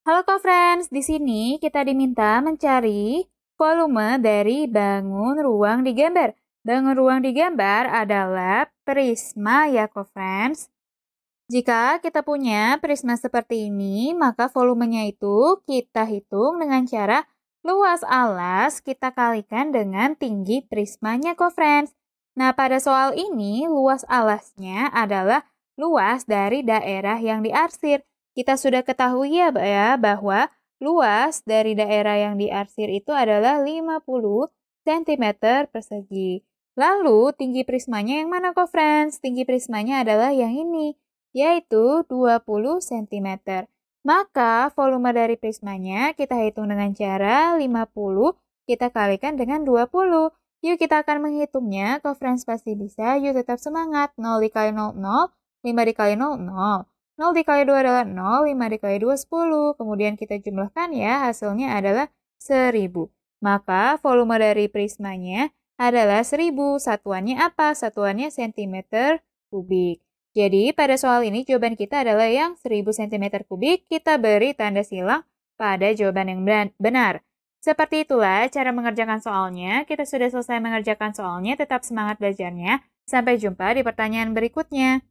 Halo co-friends, di sini kita diminta mencari volume dari bangun ruang digambar. Bangun ruang digambar adalah prisma ya co-friends. Jika kita punya prisma seperti ini, maka volumenya itu kita hitung dengan cara luas alas kita kalikan dengan tinggi prismanya co-friends. Nah, pada soal ini luas alasnya adalah luas dari daerah yang diarsir. Kita sudah ketahui ya, ya bahwa luas dari daerah yang diarsir itu adalah 50 cm persegi. Lalu tinggi prismanya yang mana kok friends? Tinggi prismanya adalah yang ini, yaitu 20 cm. Maka volume dari prismanya kita hitung dengan cara 50 kita kalikan dengan 20. Yuk kita akan menghitungnya, kok friends pasti bisa, yuk tetap semangat. 0 dikali 0, 0, 5 dikali 0, 0. 0 dikali 2 adalah 0, 5 dikali 2 10. Kemudian kita jumlahkan ya, hasilnya adalah 1000. Maka volume dari prismanya adalah 1000. Satuannya apa? Satuannya cm kubik. Jadi pada soal ini jawaban kita adalah yang 1000 cm kubik. Kita beri tanda silang pada jawaban yang benar. Seperti itulah cara mengerjakan soalnya. Kita sudah selesai mengerjakan soalnya, tetap semangat belajarnya. Sampai jumpa di pertanyaan berikutnya.